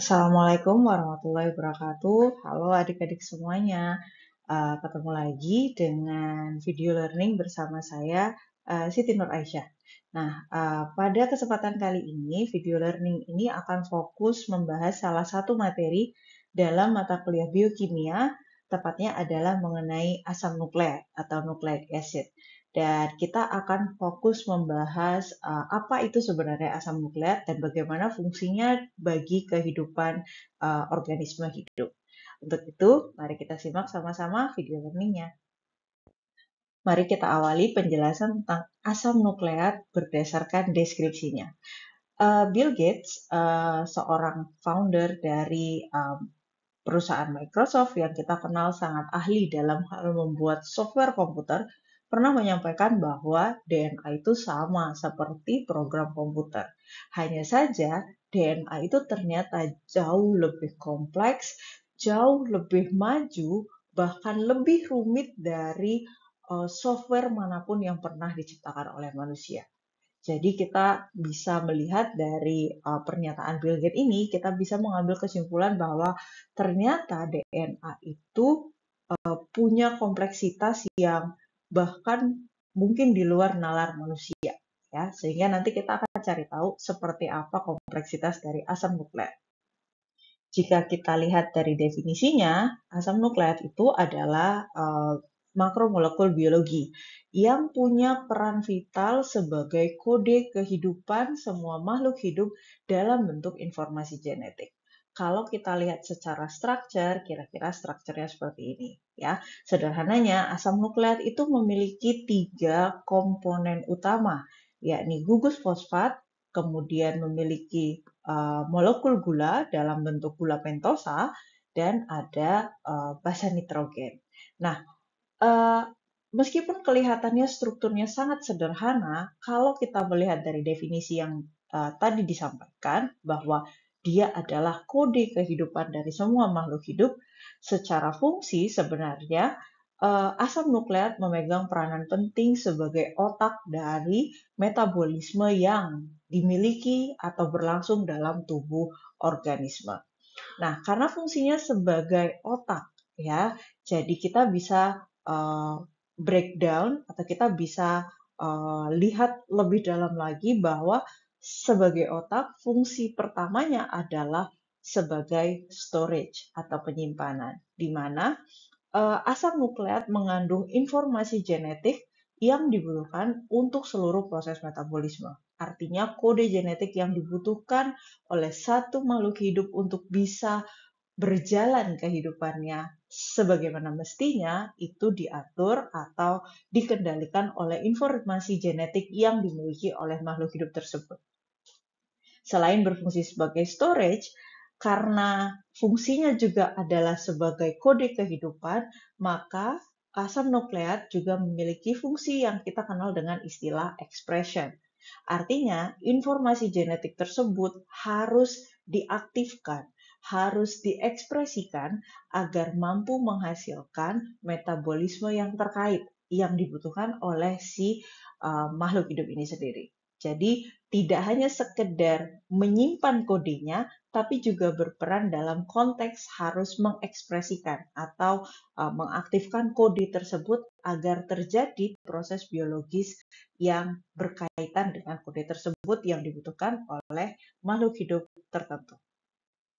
Assalamualaikum warahmatullahi wabarakatuh. Halo adik-adik semuanya. Uh, ketemu lagi dengan video learning bersama saya uh, Siti Nur Aisyah. Nah, uh, pada kesempatan kali ini video learning ini akan fokus membahas salah satu materi dalam mata kuliah biokimia, tepatnya adalah mengenai asam nukleat atau nucleic acid dan kita akan fokus membahas uh, apa itu sebenarnya asam nukleat dan bagaimana fungsinya bagi kehidupan uh, organisme hidup. Untuk itu, mari kita simak sama-sama video learningnya. Mari kita awali penjelasan tentang asam nukleat berdasarkan deskripsinya. Uh, Bill Gates, uh, seorang founder dari um, perusahaan Microsoft yang kita kenal sangat ahli dalam hal membuat software komputer, pernah menyampaikan bahwa DNA itu sama seperti program komputer. Hanya saja DNA itu ternyata jauh lebih kompleks, jauh lebih maju, bahkan lebih rumit dari eh, software manapun yang pernah diciptakan oleh manusia. Jadi kita bisa melihat dari eh, pernyataan Bill Gates ini, kita bisa mengambil kesimpulan bahwa ternyata DNA itu eh, punya kompleksitas yang bahkan mungkin di luar nalar manusia ya sehingga nanti kita akan cari tahu seperti apa kompleksitas dari asam nukleat. Jika kita lihat dari definisinya, asam nukleat itu adalah uh, makromolekul biologi yang punya peran vital sebagai kode kehidupan semua makhluk hidup dalam bentuk informasi genetik kalau kita lihat secara struktur, kira-kira strukturnya seperti ini. ya. Sederhananya, asam nukleat itu memiliki tiga komponen utama, yakni gugus fosfat, kemudian memiliki uh, molekul gula dalam bentuk gula pentosa, dan ada uh, basa nitrogen. Nah, uh, meskipun kelihatannya strukturnya sangat sederhana, kalau kita melihat dari definisi yang uh, tadi disampaikan, bahwa dia adalah kode kehidupan dari semua makhluk hidup. Secara fungsi sebenarnya eh, asam nukleat memegang peranan penting sebagai otak dari metabolisme yang dimiliki atau berlangsung dalam tubuh organisme. Nah, karena fungsinya sebagai otak ya, jadi kita bisa uh, breakdown atau kita bisa uh, lihat lebih dalam lagi bahwa sebagai otak, fungsi pertamanya adalah sebagai storage atau penyimpanan, di mana eh, asam nukleat mengandung informasi genetik yang dibutuhkan untuk seluruh proses metabolisme. Artinya kode genetik yang dibutuhkan oleh satu makhluk hidup untuk bisa berjalan kehidupannya sebagaimana mestinya itu diatur atau dikendalikan oleh informasi genetik yang dimiliki oleh makhluk hidup tersebut selain berfungsi sebagai storage, karena fungsinya juga adalah sebagai kode kehidupan, maka asam nukleat juga memiliki fungsi yang kita kenal dengan istilah expression. Artinya, informasi genetik tersebut harus diaktifkan, harus diekspresikan agar mampu menghasilkan metabolisme yang terkait yang dibutuhkan oleh si uh, makhluk hidup ini sendiri. Jadi tidak hanya sekedar menyimpan kodenya, tapi juga berperan dalam konteks harus mengekspresikan atau e, mengaktifkan kode tersebut agar terjadi proses biologis yang berkaitan dengan kode tersebut yang dibutuhkan oleh makhluk hidup tertentu.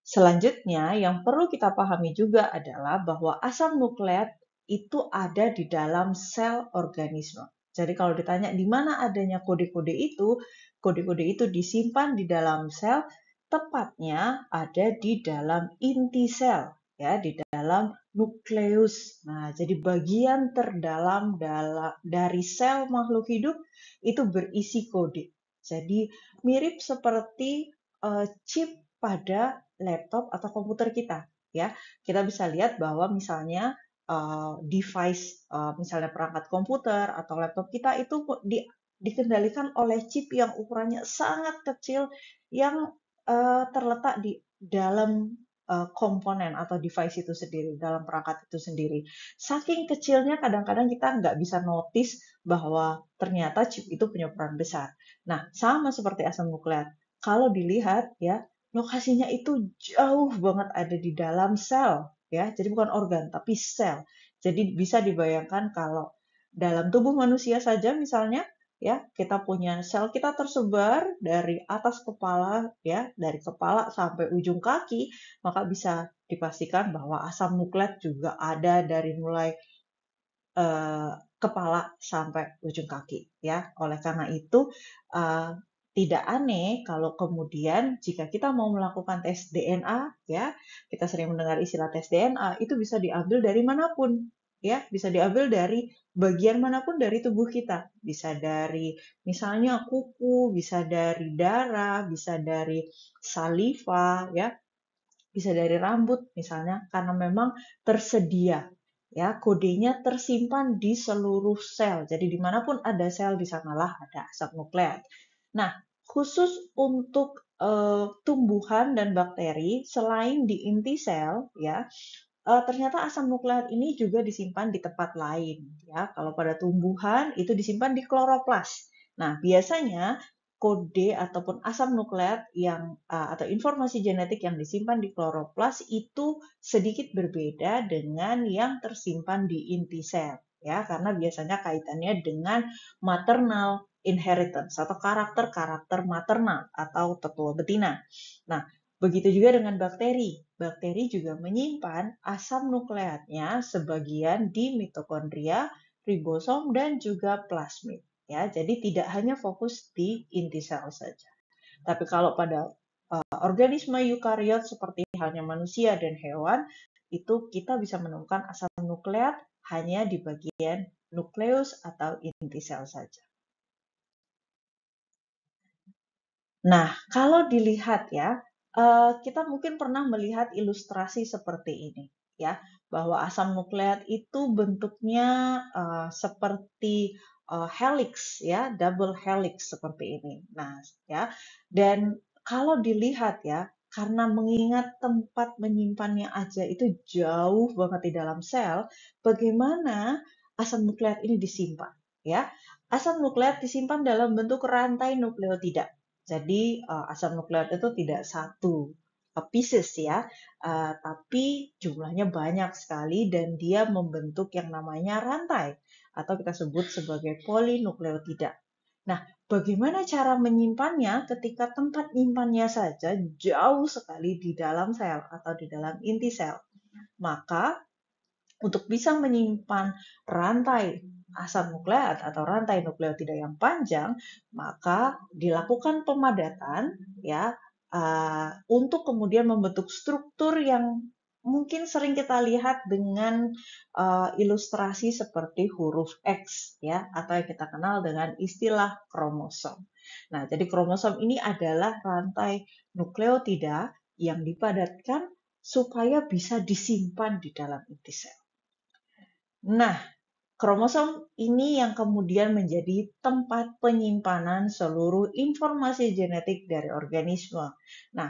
Selanjutnya, yang perlu kita pahami juga adalah bahwa asam nukleat itu ada di dalam sel organisme. Jadi kalau ditanya di mana adanya kode-kode itu, kode-kode itu disimpan di dalam sel, tepatnya ada di dalam inti sel, ya, di dalam nukleus. Nah, jadi bagian terdalam dari sel makhluk hidup itu berisi kode. Jadi mirip seperti eh, chip pada laptop atau komputer kita, ya. Kita bisa lihat bahwa misalnya uh, device uh, misalnya perangkat komputer atau laptop kita itu di, dikendalikan oleh chip yang ukurannya sangat kecil yang uh, terletak di dalam komponen atau device itu sendiri dalam perangkat itu sendiri saking kecilnya kadang-kadang kita nggak bisa notice bahwa ternyata chip itu punya peran besar nah sama seperti asam nukleat kalau dilihat ya lokasinya itu jauh banget ada di dalam sel ya. Jadi bukan organ tapi sel. Jadi bisa dibayangkan kalau dalam tubuh manusia saja misalnya ya kita punya sel kita tersebar dari atas kepala ya dari kepala sampai ujung kaki maka bisa dipastikan bahwa asam nukleat juga ada dari mulai eh, kepala sampai ujung kaki ya oleh karena itu eh, tidak aneh kalau kemudian jika kita mau melakukan tes DNA ya kita sering mendengar istilah tes DNA itu bisa diambil dari manapun ya bisa diambil dari bagian manapun dari tubuh kita bisa dari misalnya kuku bisa dari darah bisa dari saliva ya bisa dari rambut misalnya karena memang tersedia ya kodenya tersimpan di seluruh sel jadi dimanapun ada sel di sanalah ada asap nukleat Nah, khusus untuk uh, tumbuhan dan bakteri selain di inti sel ya uh, ternyata asam nukleat ini juga disimpan di tempat lain ya kalau pada tumbuhan itu disimpan di kloroplas nah biasanya kode ataupun asam nukleat yang eh, atau informasi genetik yang disimpan di kloroplas itu sedikit berbeda dengan yang tersimpan di inti sel ya karena biasanya kaitannya dengan maternal inheritance atau karakter-karakter maternal atau tetua betina. Nah, begitu juga dengan bakteri. Bakteri juga menyimpan asam nukleatnya sebagian di mitokondria, ribosom dan juga plasmid. Ya, jadi tidak hanya fokus di inti sel saja. Tapi kalau pada eh, organisme eukariot seperti halnya manusia dan hewan, itu kita bisa menemukan asam nukleat hanya di bagian nukleus atau inti sel saja. Nah, kalau dilihat ya, eh, kita mungkin pernah melihat ilustrasi seperti ini, ya, bahwa asam nukleat itu bentuknya eh, seperti eh, helix, ya, double helix seperti ini. Nah, ya, dan kalau dilihat ya, karena mengingat tempat menyimpannya aja itu jauh banget di dalam sel, bagaimana asam nukleat ini disimpan? Ya, asam nukleat disimpan dalam bentuk rantai nukleotida jadi eh, asam nukleat itu tidak satu eh, pieces ya, eh, tapi jumlahnya banyak sekali dan dia membentuk yang namanya rantai atau kita sebut sebagai polinukleotida. Nah, bagaimana cara menyimpannya ketika tempat nyimpannya saja jauh sekali di dalam sel atau di dalam inti sel? Maka untuk bisa menyimpan rantai asam nukleat atau rantai nukleotida yang panjang, maka dilakukan pemadatan ya uh, untuk kemudian membentuk struktur yang mungkin sering kita lihat dengan uh, ilustrasi seperti huruf X ya atau yang kita kenal dengan istilah kromosom. Nah, jadi kromosom ini adalah rantai nukleotida yang dipadatkan supaya bisa disimpan di dalam inti sel. Nah, Kromosom ini yang kemudian menjadi tempat penyimpanan seluruh informasi genetik dari organisme. Nah,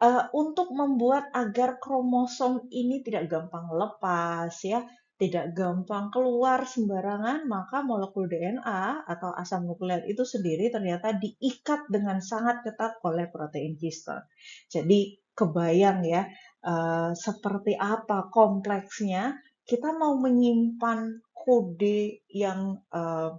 eh, untuk membuat agar kromosom ini tidak gampang lepas ya, tidak gampang keluar sembarangan, maka molekul DNA atau asam nukleat itu sendiri ternyata diikat dengan sangat ketat oleh protein histon. Jadi kebayang ya, uh, seperti apa kompleksnya kita mau menyimpan kode yang uh,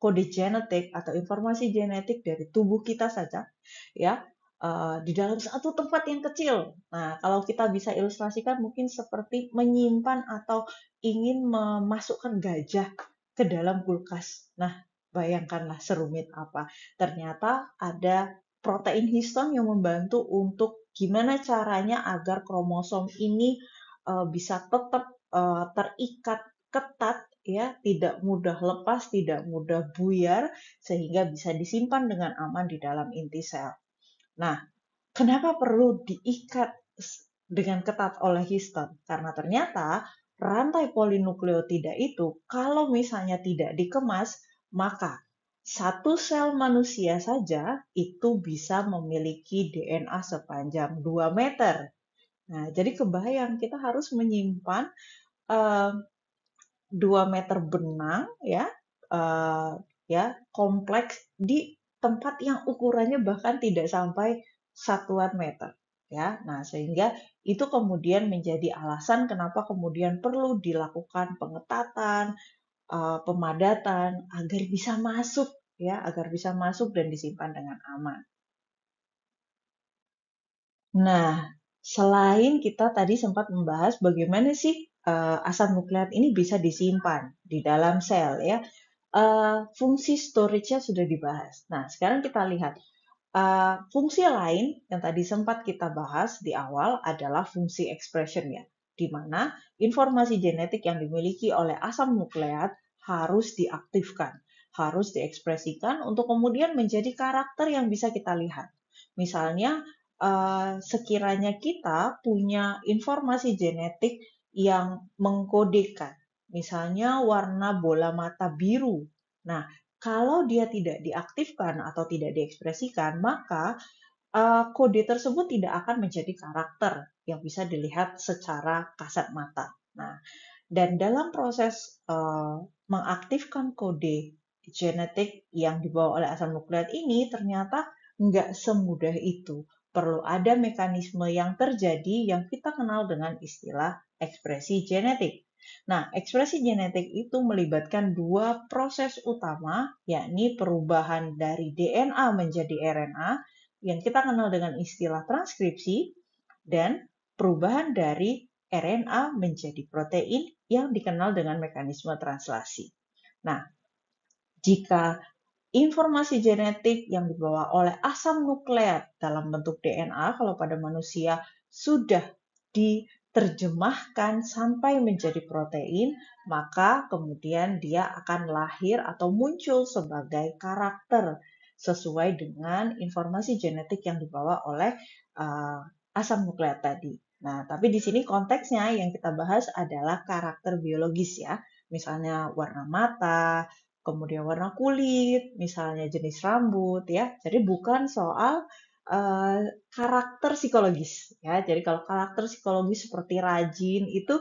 kode genetik atau informasi genetik dari tubuh kita saja ya uh, di dalam satu tempat yang kecil. Nah, kalau kita bisa ilustrasikan mungkin seperti menyimpan atau ingin memasukkan gajah ke dalam kulkas. Nah, bayangkanlah serumit apa. Ternyata ada protein histon yang membantu untuk gimana caranya agar kromosom ini uh, bisa tetap uh, terikat ketat ya, tidak mudah lepas, tidak mudah buyar sehingga bisa disimpan dengan aman di dalam inti sel. Nah, kenapa perlu diikat dengan ketat oleh histon? Karena ternyata rantai polinukleotida itu kalau misalnya tidak dikemas, maka satu sel manusia saja itu bisa memiliki DNA sepanjang 2 meter. Nah, jadi kebayang kita harus menyimpan uh, 2 meter benang ya uh, ya kompleks di tempat yang ukurannya bahkan tidak sampai satuan meter ya. Nah, sehingga itu kemudian menjadi alasan kenapa kemudian perlu dilakukan pengetatan, uh, pemadatan agar bisa masuk ya, agar bisa masuk dan disimpan dengan aman. Nah, selain kita tadi sempat membahas bagaimana sih Eh, asam nukleat ini bisa disimpan di dalam sel ya. Uh, fungsi storage-nya sudah dibahas. Nah, sekarang kita lihat uh, fungsi lain yang tadi sempat kita bahas di awal adalah fungsi expression ya, di mana informasi genetik yang dimiliki oleh asam nukleat harus diaktifkan, harus diekspresikan untuk kemudian menjadi karakter yang bisa kita lihat. Misalnya, sekiranya kita punya informasi genetik yang mengkodekan. Misalnya warna bola mata biru. Nah, kalau dia tidak diaktifkan atau tidak diekspresikan, maka uh, kode tersebut tidak akan menjadi karakter yang bisa dilihat secara kasat mata. Nah, dan dalam proses uh, mengaktifkan kode genetik yang dibawa oleh asam nukleat ini ternyata nggak semudah itu perlu ada mekanisme yang terjadi yang kita kenal dengan istilah ekspresi genetik. Nah, ekspresi genetik itu melibatkan dua proses utama, yakni perubahan dari DNA menjadi RNA yang kita kenal dengan istilah transkripsi dan perubahan dari RNA menjadi protein yang dikenal dengan mekanisme translasi. Nah, jika informasi genetik yang dibawa oleh asam nukleat dalam bentuk DNA kalau pada manusia sudah diterjemahkan sampai menjadi protein, maka kemudian dia akan lahir atau muncul sebagai karakter sesuai dengan informasi genetik yang dibawa oleh uh, asam nukleat tadi. Nah, tapi di sini konteksnya yang kita bahas adalah karakter biologis ya. Misalnya warna mata, kemudian warna kulit, misalnya jenis rambut ya. Jadi bukan soal uh, karakter psikologis ya. Jadi kalau karakter psikologis seperti rajin itu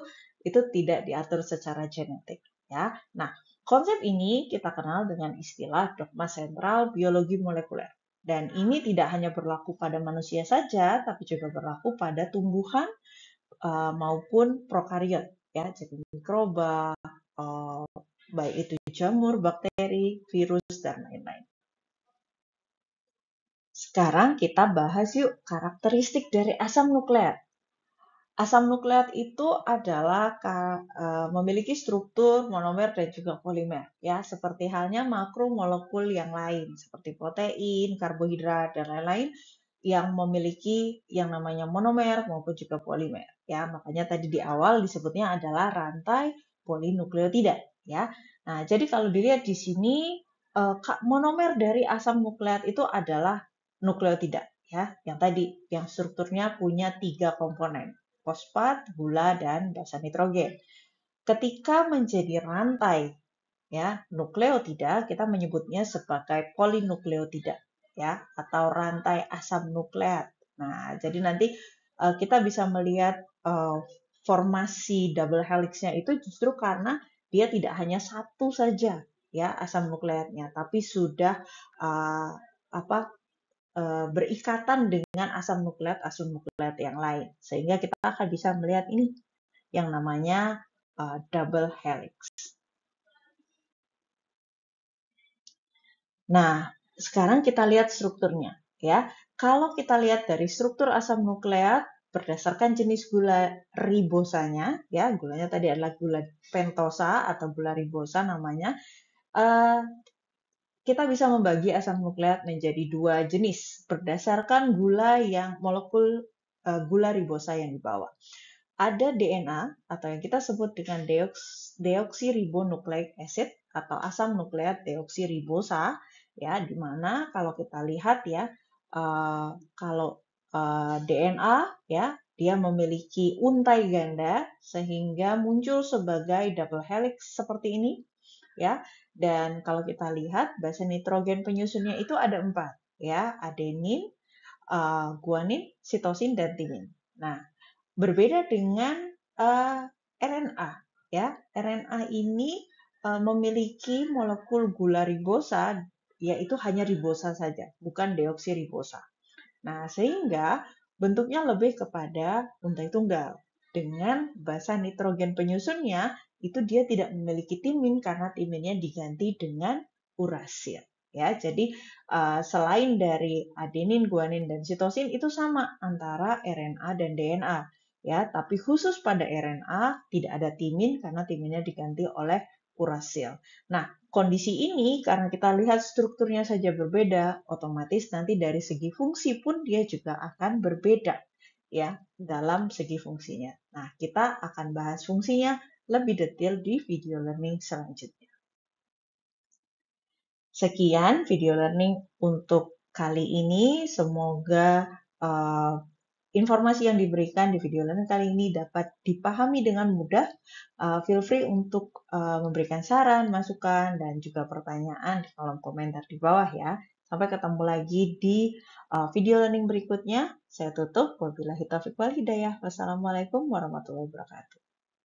itu tidak diatur secara genetik ya. Nah, konsep ini kita kenal dengan istilah dogma sentral biologi molekuler. Dan ini tidak hanya berlaku pada manusia saja, tapi juga berlaku pada tumbuhan uh, maupun prokariot ya, jadi mikroba, eh, baik itu jamur, bakteri, virus, dan lain-lain. Sekarang kita bahas yuk karakteristik dari asam nukleat. Asam nukleat itu adalah e, memiliki struktur monomer dan juga polimer, ya, seperti halnya makromolekul yang lain seperti protein, karbohidrat dan lain-lain yang memiliki yang namanya monomer maupun juga polimer, ya. Makanya tadi di awal disebutnya adalah rantai polinukleotida ya. Nah, jadi kalau dilihat di sini eh, monomer dari asam nukleat itu adalah nukleotida ya, yang tadi yang strukturnya punya tiga komponen, fosfat, gula, dan basa nitrogen. Ketika menjadi rantai ya, nukleotida kita menyebutnya sebagai polinukleotida ya atau rantai asam nukleat. Nah, jadi nanti eh, kita bisa melihat eh, formasi double helixnya itu justru karena dia tidak hanya satu saja ya asam nukleatnya, tapi sudah uh, apa uh, berikatan dengan asam nukleat asam nukleat yang lain, sehingga kita akan bisa melihat ini yang namanya uh, double helix. Nah, sekarang kita lihat strukturnya ya. Kalau kita lihat dari struktur asam nukleat, berdasarkan jenis gula ribosanya, ya gulanya tadi adalah gula pentosa atau gula ribosa namanya, eh, kita bisa membagi asam nukleat menjadi dua jenis berdasarkan gula yang molekul eh, gula ribosa yang dibawa. Ada DNA atau yang kita sebut dengan deoks, acid atau asam nukleat deoksiribosa, ya, dimana kalau kita lihat ya, eh, kalau Eh, DNA ya, dia memiliki untai ganda sehingga muncul sebagai double helix seperti ini ya. Dan kalau kita lihat base nitrogen penyusunnya itu ada empat ya, adenin, uh, guanin, sitosin dan timin. Nah, berbeda dengan uh, eh, RNA ya. RNA ini uh, memiliki molekul gula ribosa yaitu hanya ribosa saja, bukan deoksiribosa Nah, sehingga bentuknya lebih kepada untai tunggal. Dengan basa nitrogen penyusunnya, itu dia tidak memiliki timin karena timinnya diganti dengan urasil. Ya, jadi eh, selain dari adenin, guanin, dan sitosin itu sama antara RNA dan DNA. Ya, tapi khusus pada RNA tidak ada timin karena timinnya diganti oleh urasil. Nah, kondisi ini karena kita lihat strukturnya saja berbeda, otomatis nanti dari segi fungsi pun dia juga akan berbeda ya dalam segi fungsinya. Nah, kita akan bahas fungsinya lebih detail di video learning selanjutnya. Sekian video learning untuk kali ini. Semoga uh, Informasi yang diberikan di video learning kali ini dapat dipahami dengan mudah. Uh, feel free untuk uh, memberikan saran, masukan, dan juga pertanyaan di kolom komentar di bawah ya. Sampai ketemu lagi di uh, video learning berikutnya. Saya tutup. Wabillahi taufiq wal hidayah. Wassalamualaikum warahmatullahi wabarakatuh.